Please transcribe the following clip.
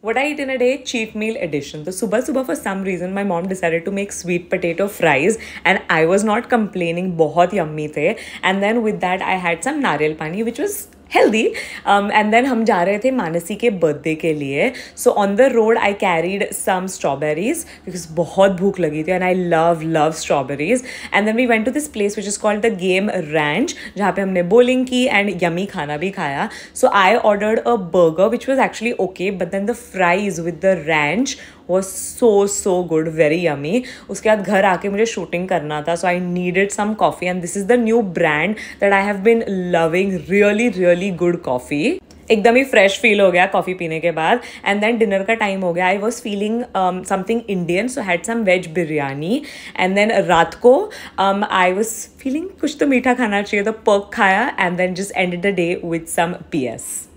What I eat in a day? Cheat meal edition. The suba suba for some reason my mom decided to make sweet potato fries and I was not complaining. बहुत yummy थे. And then with that I had some nariyal pani which was healthy and then हम जा रहे थे मानसी के birthday के लिए so on the road I carried some strawberries because बहुत भूख लगी थी and I love love strawberries and then we went to this place which is called the game ranch जहाँ पे हमने बोलिंग की एंड यमी खाना भी खाया so I ordered a burger which was actually okay but then the fries with the ranch was so so good very yummy उसके बाद घर आके मुझे शूटिंग करना था so I needed some coffee and this is the new brand that I have been loving really really really good coffee एकदम ही fresh feel हो गया कॉफ़ी पीने के बाद एंड देन डिनर का टाइम हो गया I was feeling something Indian so had some veg biryani and then रात को आई वॉज फीलिंग कुछ तो मीठा खाना चाहिए तो पर्क खाया and then just end the day with some P S